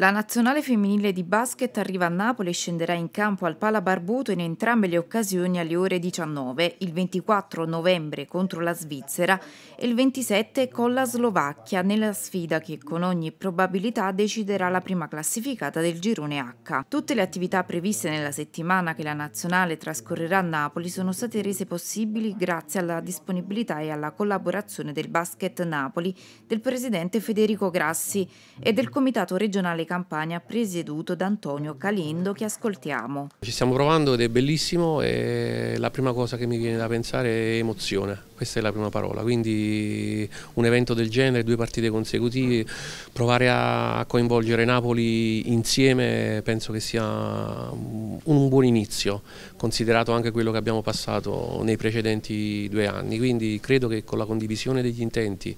La nazionale femminile di basket arriva a Napoli e scenderà in campo al Pala Barbuto in entrambe le occasioni alle ore 19, il 24 novembre contro la Svizzera e il 27 con la Slovacchia nella sfida che con ogni probabilità deciderà la prima classificata del girone H. Tutte le attività previste nella settimana che la nazionale trascorrerà a Napoli sono state rese possibili grazie alla disponibilità e alla collaborazione del Basket Napoli, del presidente Federico Grassi e del Comitato regionale Campania presieduto da Antonio Calindo che ascoltiamo. Ci stiamo provando ed è bellissimo e la prima cosa che mi viene da pensare è emozione, questa è la prima parola, quindi un evento del genere, due partite consecutive, provare a coinvolgere Napoli insieme penso che sia un buon inizio, considerato anche quello che abbiamo passato nei precedenti due anni, quindi credo che con la condivisione degli intenti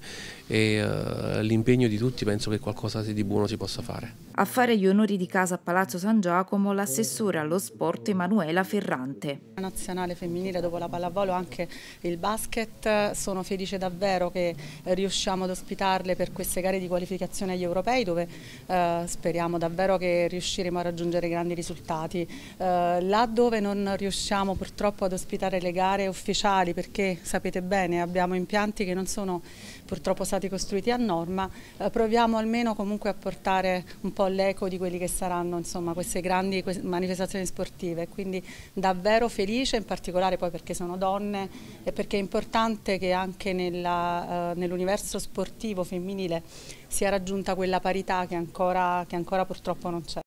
e uh, l'impegno di tutti penso che qualcosa di buono si possa fare. A fare gli onori di casa a Palazzo San Giacomo l'assessore allo sport Emanuela Ferrante. La nazionale femminile dopo la pallavolo anche il basket, sono felice davvero che riusciamo ad ospitarle per queste gare di qualificazione agli europei dove eh, speriamo davvero che riusciremo a raggiungere grandi risultati. Eh, là dove non riusciamo purtroppo ad ospitare le gare ufficiali perché sapete bene abbiamo impianti che non sono purtroppo stati costruiti a norma, eh, proviamo almeno comunque a portare un po' l'eco di quelli che saranno insomma, queste grandi manifestazioni sportive, quindi davvero felice, in particolare poi perché sono donne e perché è importante che anche eh, nell'universo nell sportivo femminile sia raggiunta quella parità che ancora, che ancora purtroppo non c'è.